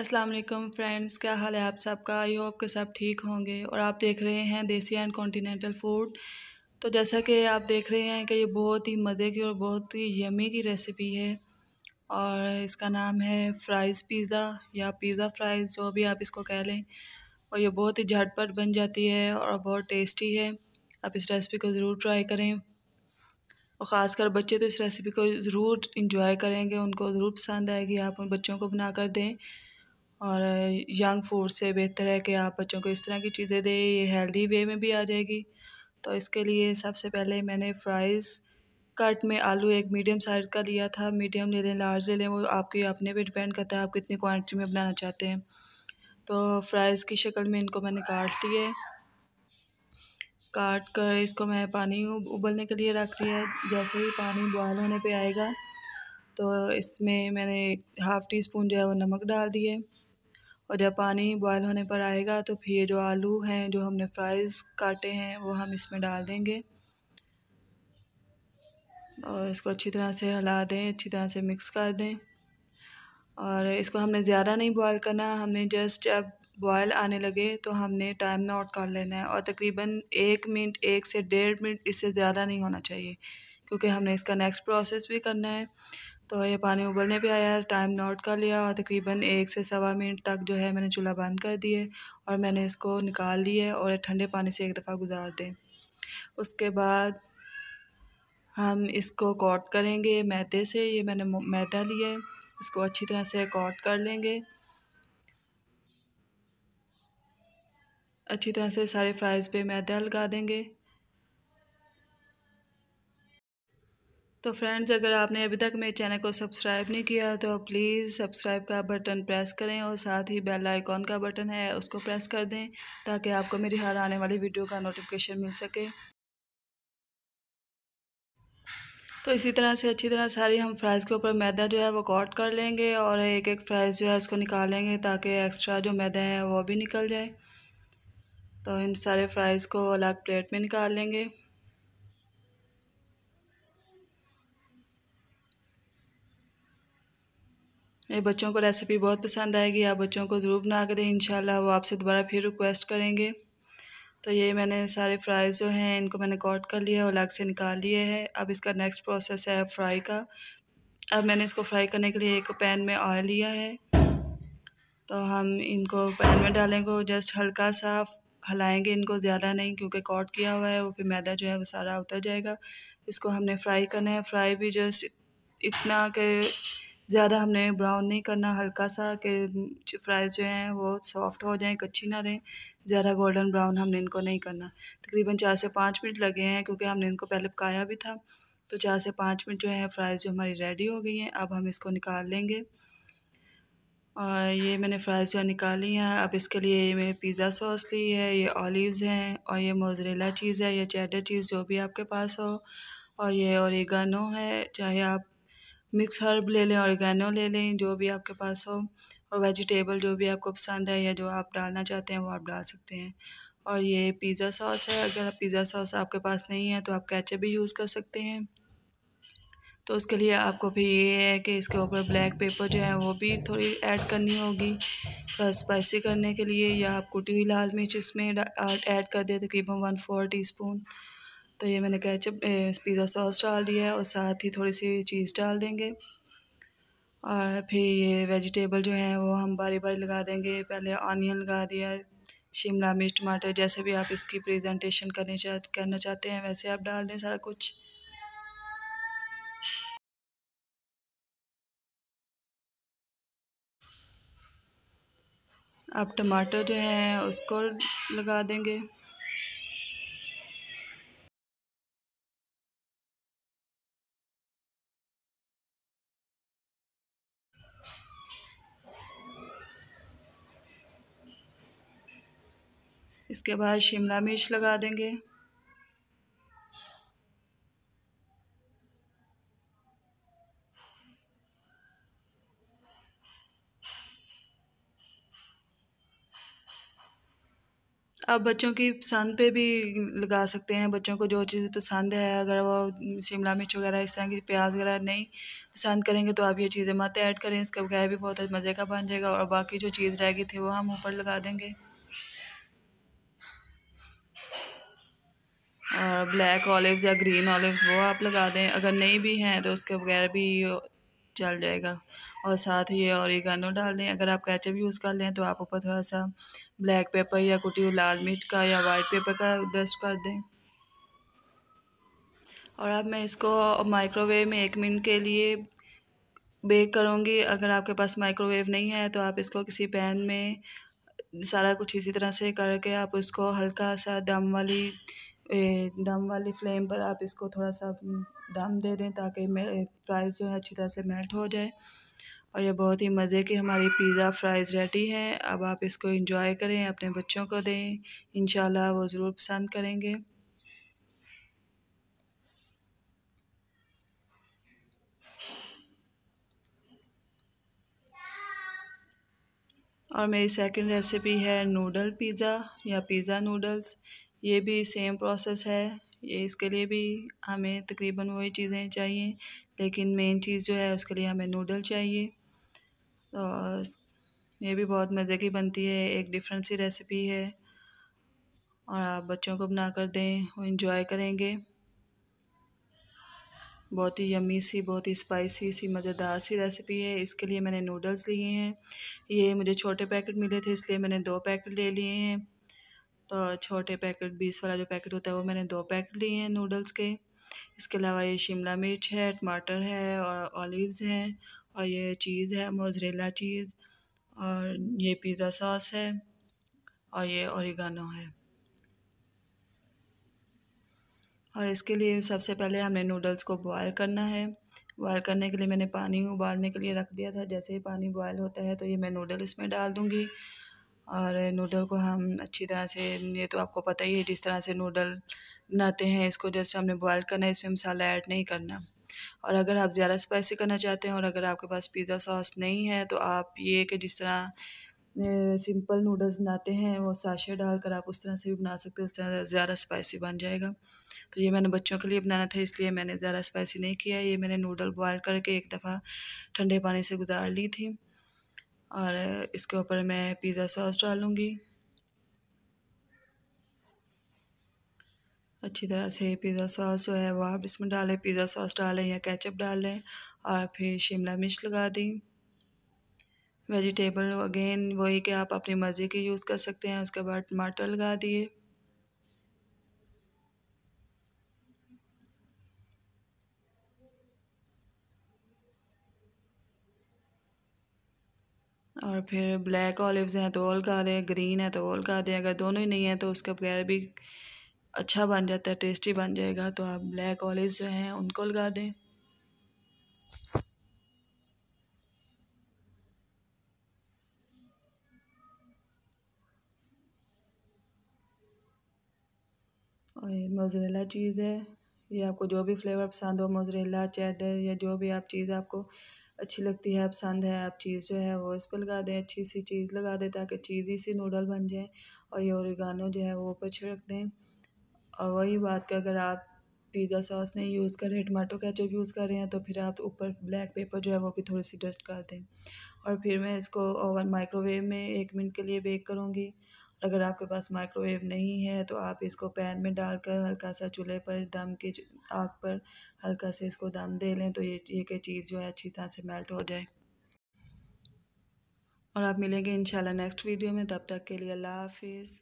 अस्सलाम वालेकुम फ्रेंड्स क्या हाल है आप सबका आई होप के सब ठीक होंगे और आप देख रहे हैं देसी एंड कॉन्टीनेंटल फूड तो जैसा कि आप देख रहे हैं कि ये बहुत ही मज़े की और बहुत ही यमी की रेसिपी है और इसका नाम है फ्राइज़ पिज़्ज़ा या पिज़्ज़ा फ्राइज़ जो भी आप इसको कह लें और ये बहुत ही झटपट बन जाती है और बहुत टेस्टी है आप इस रेसिपी को ज़रूर ट्राई करें और ख़ासकर बच्चे तो इस रेसिपी को ज़रूर इंजॉय करेंगे उनको ज़रूर पसंद आएगी आप उन बच्चों को बना कर दें और यंग फूड से बेहतर है कि आप बच्चों को इस तरह की चीज़ें दें ये हेल्दी वे में भी आ जाएगी तो इसके लिए सबसे पहले मैंने फ्राइज़ कट में आलू एक मीडियम साइज़ का लिया था मीडियम ले लें लार्ज ले लें वो आपके अपने पे डिपेंड करता है आप कितनी क्वांटिटी में बनाना चाहते हैं तो फ्राइज़ की शक्ल में इनको मैंने काट लिए काट कर इसको मैं पानी उबलने के लिए रख लिया जैसे ही पानी बॉयल होने पर आएगा तो इसमें मैंने हाफ़ टी स्पून जो है वो नमक डाल दिए और जब पानी बॉयल होने पर आएगा तो फिर ये जो आलू हैं जो हमने फ्राइज़ काटे हैं वो हम इसमें डाल देंगे और इसको अच्छी तरह से हिला दें अच्छी तरह से मिक्स कर दें और इसको हमने ज़्यादा नहीं बॉयल करना हमने जस्ट अब बॉयल आने लगे तो हमने टाइम नोट कर लेना है और तकरीबन एक मिनट एक से डेढ़ मिनट इससे ज़्यादा नहीं होना चाहिए क्योंकि हमने इसका नेक्स्ट प्रोसेस भी करना है तो ये पानी उबलने पे आया टाइम नोट कर लिया और तकरीबन एक से सवा मिनट तक जो है मैंने चूल्हा बंद कर दिए और मैंने इसको निकाल लिए और ठंडे पानी से एक दफ़ा गुजार दें उसके बाद हम इसको कॉट करेंगे मैदे से ये मैंने मैदा लिया है इसको अच्छी तरह से कॉट कर लेंगे अच्छी तरह से सारे फ्राइज़ पे मैदा लगा देंगे तो फ्रेंड्स अगर आपने अभी तक मेरे चैनल को सब्सक्राइब नहीं किया तो प्लीज़ सब्सक्राइब का बटन प्रेस करें और साथ ही बेल आइकॉन का बटन है उसको प्रेस कर दें ताकि आपको मेरी हर आने वाली वीडियो का नोटिफिकेशन मिल सके तो इसी तरह से अच्छी तरह सारी हम फ्राइज़ के ऊपर मैदा जो है वो कॉट कर लेंगे और एक एक फ्राइज़ जो है उसको निकालेंगे ताकि एक्स्ट्रा जो मैदा है वो भी निकल जाए तो इन सारे फ्राइज़ को अलग प्लेट में निकाल लेंगे मेरे बच्चों को रेसिपी बहुत पसंद आएगी आप बच्चों को ज़रूर बना कर दें इंशाल्लाह वो आपसे दोबारा फिर रिक्वेस्ट करेंगे तो ये मैंने सारे फ्राइज़ जो हैं इनको मैंने कॉट कर लिया और अलग से निकाल लिए है अब इसका नेक्स्ट प्रोसेस है फ्राई का अब मैंने इसको फ्राई करने के लिए एक पैन में ऑयल लिया है तो हम इनको पैन में डालेंगे जस्ट हल्का सा हलाएंगे इनको ज़्यादा नहीं क्योंकि कॉट किया हुआ है वो फिर मैदा जो है वो सारा उतर जाएगा इसको हमने फ्राई करना है फ्राई भी जस्ट इतना के ज़्यादा हमने ब्राउन नहीं करना हल्का सा कि फ्राइज़ जो हैं वो सॉफ्ट हो जाएं कच्ची ना रहें ज़्यादा गोल्डन ब्राउन हमने इनको नहीं करना तकरीबन चार से पाँच मिनट लगे हैं क्योंकि हमने इनको पहले पकाया भी था तो चार से पाँच मिनट जो है फ्राइज़ जो हमारी रेडी हो गई हैं अब हम इसको निकाल लेंगे और ये मैंने फ्राइज़ जो निकाली हैं अब इसके लिए ये मैंने पिज़्ज़ा सॉस ली है ये ऑलिव्स हैं और ये मोजरेला चीज़ है या चैटर चीज़ जो भी आपके पास हो और ये और है चाहे आप मिक्स हर्ब ले लें ऑर्गेनो ले लें जो भी आपके पास हो और वेजिटेबल जो भी आपको पसंद है या जो आप डालना चाहते हैं वो आप डाल सकते हैं और ये पिज़्ज़ा सॉस है अगर पिज़्ज़ा सॉस आपके पास नहीं है तो आप कैचअप भी यूज़ कर सकते हैं तो उसके लिए आपको फिर ये है कि इसके ऊपर ब्लैक पेपर जो है वो भी थोड़ी ऐड करनी होगी थोड़ा स्पाइसी करने के लिए या आप कुटी हुई लाल मिर्च इसमें ऐड कर दें तकरीबन वन फोर टी स्पून तो ये मैंने कहा पिज़्ज़ा सॉस डाल दिया है और साथ ही थोड़ी सी चीज़ डाल देंगे और फिर ये वेजिटेबल जो हैं वो हम बारी बारी लगा देंगे पहले ऑनियन लगा दिया शिमला मिर्च टमाटर जैसे भी आप इसकी प्रेजेंटेशन करने चाह करना चाहते हैं वैसे आप डाल दें सारा कुछ आप टमाटर जो हैं उसको लगा देंगे इसके बाद शिमला मिर्च लगा देंगे आप बच्चों की पसंद पे भी लगा सकते हैं बच्चों को जो चीज़ पसंद है अगर वो शिमला मिर्च वगैरह इस तरह की प्याज वगैरह नहीं पसंद करेंगे तो आप ये चीज़ें मत ऐड करें इसका बगैर भी बहुत मज़े का बन जाएगा और बाकी जो चीज़ रह गई थी वो हम ऊपर लगा देंगे ब्लैक ऑलिव्स या ग्रीन ऑलिव्स वो आप लगा दें अगर नहीं भी हैं तो उसके बगैर भी चल जाएगा और साथ ही ये औरिगानो डाल दें अगर आप कैचअप यूज़ कर लें तो आप ऊपर थोड़ा सा ब्लैक पेपर या कुटी लाल मिर्च का या वाइट पेपर का डस्ट कर दें और अब मैं इसको माइक्रोवेव में एक मिनट के लिए बेक करूँगी अगर आपके पास माइक्रोवेव नहीं है तो आप इसको किसी पैन में सारा कुछ इसी तरह से करके आप उसको हल्का सा दम वाली दम वाली फ्लेम पर आप इसको थोड़ा सा दम दे दें ताकि फ्राइज़ जो है अच्छी तरह से मेल्ट हो जाए और ये बहुत ही मज़े की हमारी पिज़्ज़ा फ्राइज़ रेडी है अब आप इसको इंजॉय करें अपने बच्चों को दें इन वो ज़रूर पसंद करेंगे और मेरी सेकंड रेसिपी है नूडल पिज़्ज़ा या पिज़्ज़ा नूडल्स ये भी सेम प्रोसेस है ये इसके लिए भी हमें तकरीबन वही चीज़ें चाहिए लेकिन मेन चीज़ जो है उसके लिए हमें नूडल चाहिए और ये भी बहुत मज़े की बनती है एक डिफरेंट सी रेसिपी है और आप बच्चों को बना कर दें वो इन्जॉय करेंगे बहुत ही यमी सी बहुत ही स्पाइसी सी मज़ेदार सी रेसिपी है इसके लिए मैंने नूडल्स लिए हैं ये मुझे छोटे पैकेट मिले थे इसलिए मैंने दो पैकेट ले लिए हैं तो छोटे पैकेट बीस वाला जो पैकेट होता है वो मैंने दो पैकेट लिए हैं नूडल्स के इसके अलावा ये शिमला मिर्च है टमाटर है और ऑलिव्स हैं और ये चीज़ है मोजरेला चीज़ और ये पिज़्ज़ा सॉस है और ये औरिगानो है और इसके लिए सबसे पहले हमने नूडल्स को बॉयल करना है बॉयल करने के लिए मैंने पानी उबालने के लिए रख दिया था जैसे ही पानी बॉयल होता है तो ये मैं नूडल इसमें डाल दूँगी और नूडल को हम अच्छी तरह से ये तो आपको पता ही है जिस तरह से नूडल बनाते हैं इसको जस्ट हमने बॉयल करना है इसमें मसाला ऐड नहीं करना और अगर आप ज़्यादा स्पाइसी करना चाहते हैं और अगर आपके पास पिज़्ज़ा सॉस नहीं है तो आप ये कि जिस तरह सिंपल नूडल्स बनाते हैं वो साशे डालकर आप उस तरह से भी बना सकते हैं उस तरह ज़्यादा स्पाइसी बन जाएगा तो ये मैंने बच्चों के लिए बनाना था इसलिए मैंने ज़्यादा स्पाइसी नहीं किया ये मैंने नूडल बॉयल करके एक दफ़ा ठंडे पानी से गुजार ली थी और इसके ऊपर मैं पिज़्ज़ा सॉस डालूँगी अच्छी तरह से पिज़्ज़ा सॉस जो है वो आप इसमें डालें पिज़्ज़ा सॉस डालें या केचप डालें और फिर शिमला मिर्च लगा दी वेजिटेबल अगेन वही कि आप अपनी मर्ज़ी की यूज़ कर सकते हैं उसके बाद टमाटर लगा दिए और फिर ब्लैक ऑलिव्स हैं तो ऑल का लें ग्रीन है तो ऑल का दें अगर दोनों ही नहीं है तो उसका बगैर भी अच्छा बन जाता है टेस्टी बन जाएगा तो आप ब्लैक ऑलिव जो हैं उनको लगा दें और ये मोजरेला चीज़ है ये आपको जो भी फ्लेवर पसंद हो मोजरेला चेडर या जो भी आप चीज़ आपको अच्छी लगती है पसंद है आप चीज़ जो है वो इस पर लगा दें अच्छी सी चीज़ लगा दें ताकि चीज़ी सी नूडल बन जाए और ये औरगानो जो है वो ऊपर छिड़क दें और वही बात का अगर आप पिज़्ज़ा सॉस नहीं यूज़ कर रहे टमाटो कैचअप यूज़ कर रहे हैं तो फिर आप ऊपर ब्लैक पेपर जो है वो भी थोड़ी सी डस्ट कर दें और फिर मैं इसको ओवन माइक्रोवेव में एक मिनट के लिए बेक करूँगी अगर आपके पास माइक्रोवेव नहीं है तो आप इसको पैन में डालकर हल्का सा चूल्हे पर दम की आग पर हल्का से इसको दम दे लें तो ये ये के चीज़ जो है अच्छी तरह से मेल्ट हो जाए और आप मिलेंगे इंशाल्लाह नेक्स्ट वीडियो में तब तक के लिए अल्लाह हाफिज़